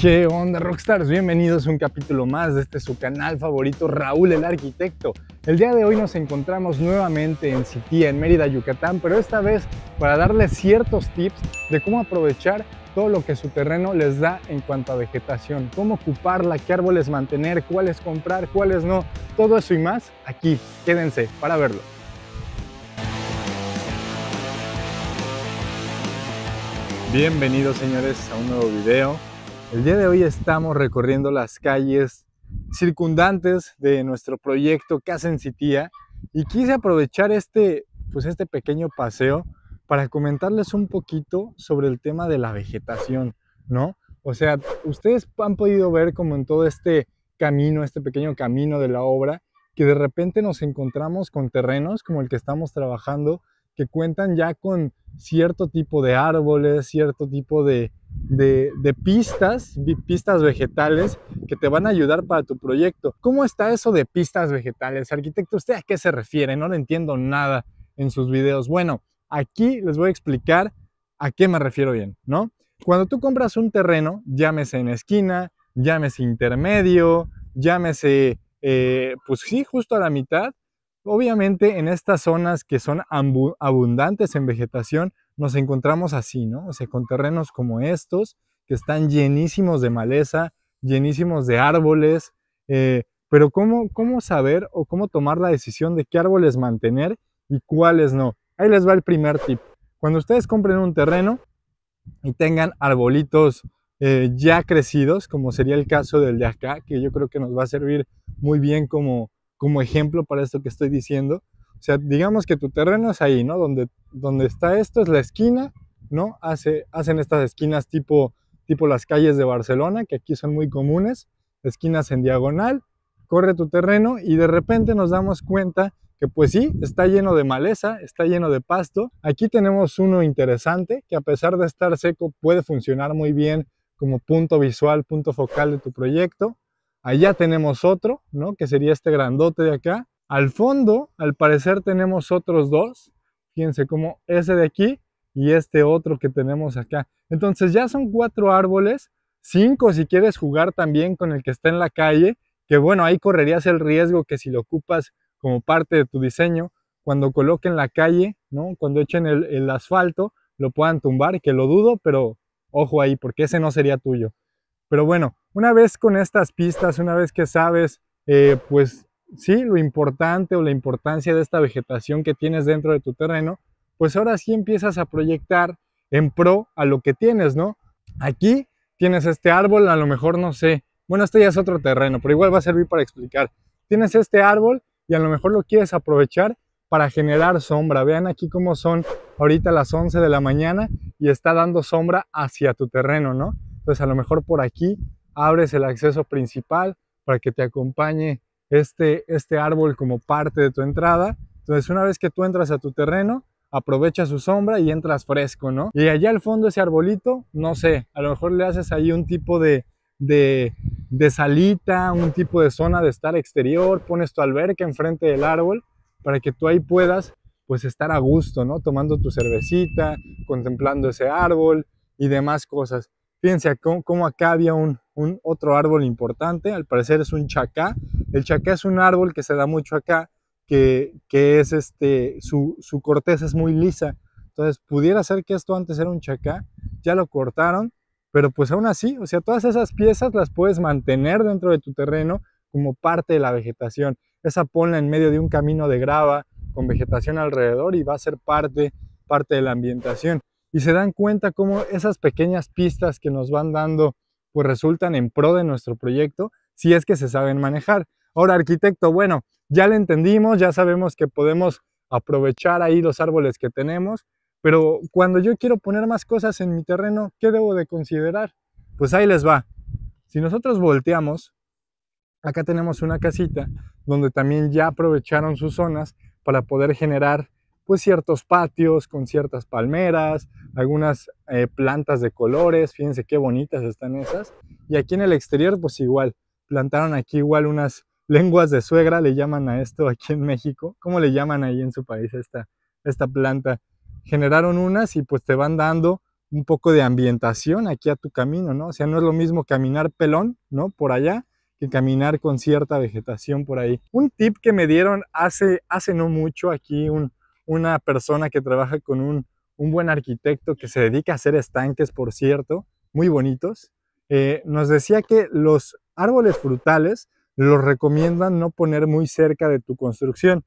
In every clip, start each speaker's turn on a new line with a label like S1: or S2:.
S1: ¿Qué onda Rockstars? Bienvenidos a un capítulo más de este su canal favorito Raúl el Arquitecto. El día de hoy nos encontramos nuevamente en Sitía, en Mérida, Yucatán, pero esta vez para darles ciertos tips de cómo aprovechar todo lo que su terreno les da en cuanto a vegetación, cómo ocuparla, qué árboles mantener, cuáles comprar, cuáles no, todo eso y más aquí. Quédense para verlo. Bienvenidos señores a un nuevo video. El día de hoy estamos recorriendo las calles circundantes de nuestro proyecto Casa en Citía y quise aprovechar este, pues este pequeño paseo para comentarles un poquito sobre el tema de la vegetación, ¿no? O sea, ustedes han podido ver como en todo este camino, este pequeño camino de la obra, que de repente nos encontramos con terrenos como el que estamos trabajando, que cuentan ya con cierto tipo de árboles, cierto tipo de de, pistas, pistas vegetales que te van a ayudar para tu proyecto. ¿Cómo está eso de pistas vegetales? Arquitecto, ¿usted a qué se refiere? No le entiendo nada en sus videos. Bueno, aquí les voy a explicar a qué me refiero bien, ¿no? Cuando tú compras un terreno, llámese en esquina, llámese intermedio, llámese, eh, pues sí, justo a la mitad, Obviamente en estas zonas que son abundantes en vegetación, nos encontramos así, ¿no? O sea, con terrenos como estos, que están llenísimos de maleza, llenísimos de árboles, eh, pero ¿cómo, ¿cómo saber o cómo tomar la decisión de qué árboles mantener y cuáles no? Ahí les va el primer tip. Cuando ustedes compren un terreno y tengan arbolitos eh, ya crecidos, como sería el caso del de acá, que yo creo que nos va a servir muy bien como como ejemplo para esto que estoy diciendo. O sea, digamos que tu terreno es ahí, ¿no? Donde, donde está esto es la esquina, ¿no? Hace, hacen estas esquinas tipo, tipo las calles de Barcelona, que aquí son muy comunes, esquinas en diagonal, corre tu terreno y de repente nos damos cuenta que pues sí, está lleno de maleza, está lleno de pasto. Aquí tenemos uno interesante que a pesar de estar seco puede funcionar muy bien como punto visual, punto focal de tu proyecto. Allá tenemos otro, ¿no? Que sería este grandote de acá. Al fondo, al parecer, tenemos otros dos. Fíjense como ese de aquí y este otro que tenemos acá. Entonces ya son cuatro árboles, cinco si quieres jugar también con el que está en la calle, que bueno, ahí correrías el riesgo que si lo ocupas como parte de tu diseño, cuando coloquen la calle, ¿no? cuando echen el, el asfalto, lo puedan tumbar, que lo dudo, pero ojo ahí, porque ese no sería tuyo. Pero bueno, una vez con estas pistas, una vez que sabes, eh, pues sí, lo importante o la importancia de esta vegetación que tienes dentro de tu terreno, pues ahora sí empiezas a proyectar en pro a lo que tienes, ¿no? Aquí tienes este árbol, a lo mejor no sé, bueno, este ya es otro terreno, pero igual va a servir para explicar. Tienes este árbol y a lo mejor lo quieres aprovechar para generar sombra. Vean aquí cómo son ahorita las 11 de la mañana y está dando sombra hacia tu terreno, ¿no? Entonces a lo mejor por aquí abres el acceso principal para que te acompañe este, este árbol como parte de tu entrada. Entonces una vez que tú entras a tu terreno, aprovecha su sombra y entras fresco, ¿no? Y allá al fondo ese arbolito, no sé, a lo mejor le haces ahí un tipo de, de, de salita, un tipo de zona de estar exterior, pones tu alberca enfrente del árbol para que tú ahí puedas pues estar a gusto, ¿no? Tomando tu cervecita, contemplando ese árbol y demás cosas. Fíjense cómo, acá había un, otro árbol importante, al parecer es un chacá. El chacá es un árbol que se da mucho acá, que, es este, su, su corteza es muy lisa. Entonces, pudiera ser que esto antes era un chacá, ya lo cortaron, pero pues aún así, o sea, todas esas piezas las puedes mantener dentro de tu terreno como parte de la vegetación. Esa ponla en medio de un camino de grava con vegetación alrededor y va a ser parte, parte de la ambientación y se dan cuenta cómo esas pequeñas pistas que nos van dando pues resultan en pro de nuestro proyecto si es que se saben manejar. Ahora, arquitecto, bueno, ya le entendimos, ya sabemos que podemos aprovechar ahí los árboles que tenemos, pero cuando yo quiero poner más cosas en mi terreno, ¿qué debo de considerar? Pues ahí les va. Si nosotros volteamos, acá tenemos una casita donde también ya aprovecharon sus zonas para poder generar pues ciertos patios con ciertas palmeras, algunas eh, plantas de colores, fíjense qué bonitas están esas. Y aquí en el exterior pues igual, plantaron aquí igual unas lenguas de suegra, le llaman a esto aquí en México, ¿cómo le llaman ahí en su país esta, esta planta? Generaron unas y pues te van dando un poco de ambientación aquí a tu camino, ¿no? O sea, no es lo mismo caminar pelón, ¿no? Por allá, que caminar con cierta vegetación por ahí. Un tip que me dieron hace, hace no mucho aquí, un, una persona que trabaja con un, buen arquitecto que se dedica a hacer estanques, por cierto, muy bonitos, eh, nos decía que los árboles frutales los recomiendan no poner muy cerca de tu construcción.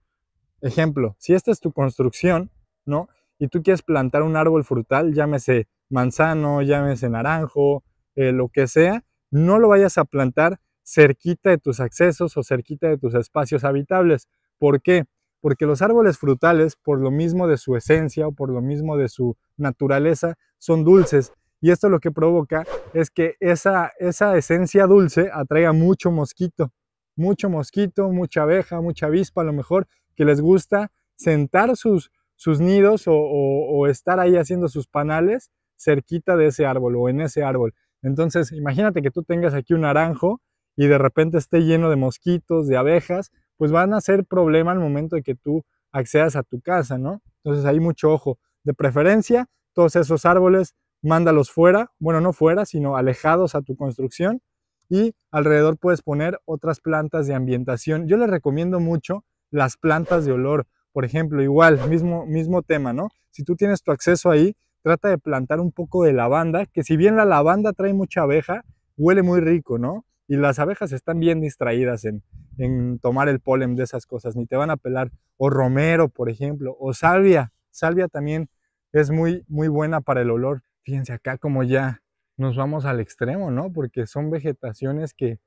S1: Ejemplo, si esta es tu construcción, ¿no? Y tú quieres plantar un árbol frutal, llámese manzano, llámese naranjo, eh, lo que sea, no lo vayas a plantar cerquita de tus accesos o cerquita de tus espacios habitables. ¿Por qué? porque los árboles frutales, por lo mismo de su esencia o por lo mismo de su naturaleza, son dulces. Y esto lo que provoca es que esa, esa esencia dulce atraiga mucho mosquito, mucho mosquito, mucha abeja, mucha avispa, a lo mejor, que les gusta sentar sus, sus nidos o, o estar ahí haciendo sus panales cerquita de ese árbol o en ese árbol. Entonces, imagínate que tú tengas aquí un naranjo y de repente esté lleno de mosquitos, de abejas, pues van a ser problema al momento de que tú accedas a tu casa, ¿no? Entonces hay mucho ojo. De preferencia, todos esos árboles, mándalos fuera, bueno, no fuera, sino alejados a tu construcción y alrededor puedes poner otras plantas de ambientación. Yo les recomiendo mucho las plantas de olor, por ejemplo, igual, mismo, mismo tema, ¿no? Si tú tienes tu acceso ahí, trata de plantar un poco de lavanda, que si bien la lavanda trae mucha abeja, huele muy rico, ¿no? Y las abejas están bien distraídas en, en tomar el polen de esas cosas, ni te van a pelar. O romero, por ejemplo, o salvia. Salvia también es muy, muy buena para el olor. Fíjense acá como ya nos vamos al extremo, ¿no? Porque son vegetaciones que,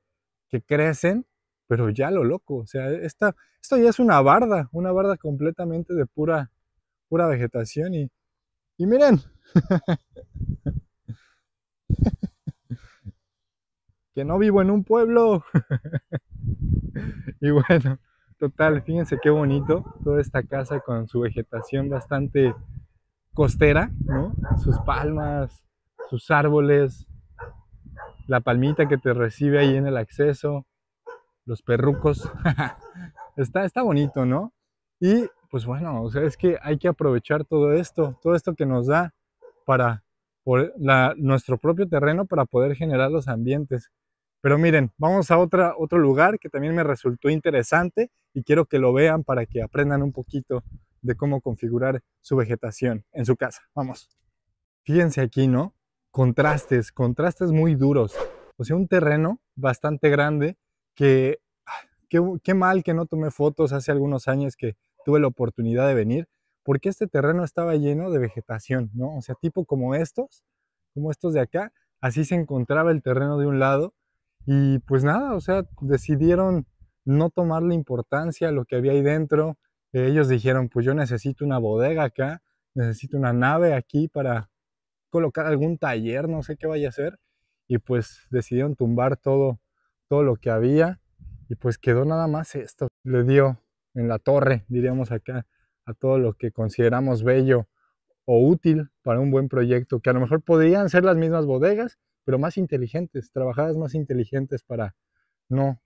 S1: crecen, pero ya lo loco. O sea, esta, esto ya es una barda, una barda completamente de pura, pura vegetación. Y, y miren. que no vivo en un pueblo. y bueno, total, fíjense qué bonito toda esta casa con su vegetación bastante costera, ¿no? Sus palmas, sus árboles, la palmita que te recibe ahí en el acceso, los perrucos. está, está bonito, ¿no? Y pues bueno, o sea, es que hay que aprovechar todo esto, todo esto que nos da para por nuestro propio terreno para poder generar los ambientes pero miren, vamos a otra, otro lugar que también me resultó interesante y quiero que lo vean para que aprendan un poquito de cómo configurar su vegetación en su casa. Vamos. Fíjense aquí, ¿no? Contrastes, contrastes muy duros. O sea, un terreno bastante grande que ah, qué mal que no tomé fotos hace algunos años que tuve la oportunidad de venir, porque este terreno estaba lleno de vegetación, ¿no? O sea, tipo como estos, como estos de acá, así se encontraba el terreno de un lado y pues nada, o sea, decidieron no la importancia a lo que había ahí dentro. ellos dijeron, pues yo necesito una bodega acá, necesito una nave aquí para colocar algún taller, no sé qué vaya a ser, Y pues decidieron tumbar todo, todo lo que había. Y pues quedó nada más esto. Le dio en la torre, diríamos acá, a todo lo que consideramos bello o útil para un buen proyecto, que a lo mejor podrían ser las mismas bodegas, pero más inteligentes, trabajadas más inteligentes para no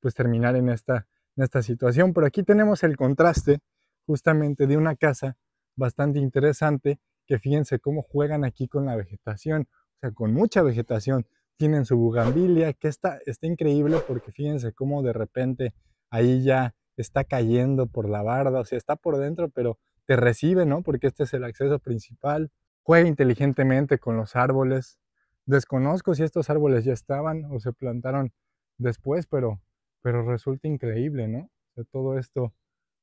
S1: pues terminar en esta, esta situación. Pero aquí tenemos el contraste justamente de una casa bastante interesante que fíjense cómo juegan aquí con la vegetación, o sea, con mucha vegetación. Tienen su bugambilia, que está, está increíble porque fíjense cómo de repente ahí ya está cayendo por la barda, o sea, está por dentro, pero te recibe, ¿no? Porque este es el acceso principal. Juega inteligentemente con los árboles, Desconozco si estos árboles ya estaban o se plantaron después, pero, pero resulta increíble, ¿no? De todo esto,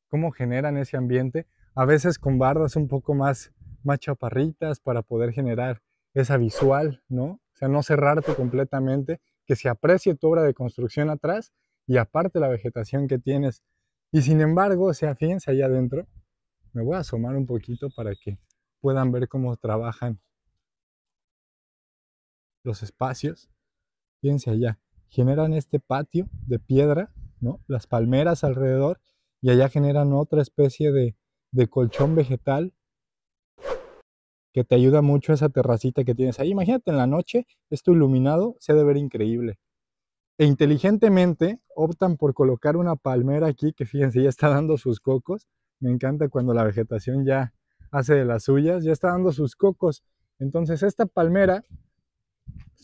S1: cómo generan ese ambiente, a veces con bardas un poco más, más chaparritas para poder generar esa visual, ¿no? O sea, no cerrarte completamente, que se aprecie tu obra de construcción atrás y aparte la vegetación que tienes. Y sin embargo, o sea, fíjense allá adentro, me voy a asomar un poquito para que puedan ver cómo trabajan los espacios, fíjense allá, generan este patio de piedra, ¿no? Las palmeras alrededor y allá generan otra especie de, de colchón vegetal que te ayuda mucho esa terracita que tienes ahí. Imagínate en la noche, esto iluminado se debe de ver increíble. E inteligentemente optan por colocar una palmera aquí que fíjense, ya está dando sus cocos. Me encanta cuando la vegetación ya hace de las suyas, ya está dando sus cocos. Entonces esta palmera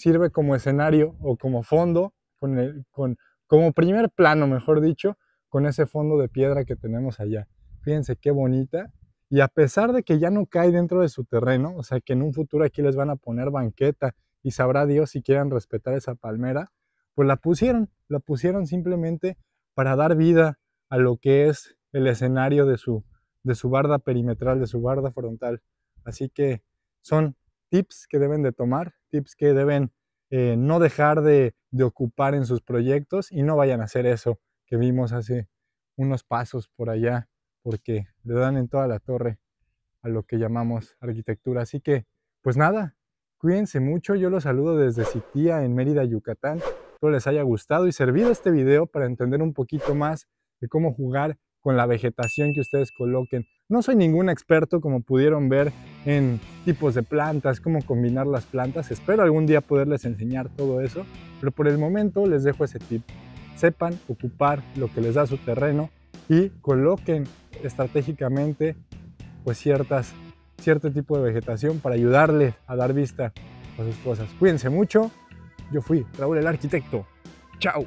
S1: sirve como escenario o como fondo, con el, con, como primer plano, mejor dicho, con ese fondo de piedra que tenemos allá. Fíjense qué bonita. Y a pesar de que ya no cae dentro de su terreno, o sea que en un futuro aquí les van a poner banqueta y sabrá Dios si quieren respetar esa palmera, pues la pusieron, la pusieron simplemente para dar vida a lo que es el escenario de su, de su barda perimetral, de su barda frontal. Así que son tips que deben de tomar tips que deben eh, no dejar de, ocupar en sus proyectos y no vayan a hacer eso que vimos hace unos pasos por allá, porque le dan en toda la torre a lo que llamamos arquitectura. Así que, pues nada, cuídense mucho, yo los saludo desde Sitía, en Mérida, Yucatán. Espero les haya gustado y servido este video para entender un poquito más de cómo jugar con la vegetación que ustedes coloquen. No soy ningún experto, como pudieron ver, en tipos de plantas, cómo combinar las plantas. Espero algún día poderles enseñar todo eso, pero por el momento les dejo ese tip. Sepan ocupar lo que les da su terreno y coloquen estratégicamente pues ciertas, cierto tipo de vegetación para ayudarles a dar vista a sus cosas. Cuídense mucho. Yo fui Raúl el Arquitecto. Chao.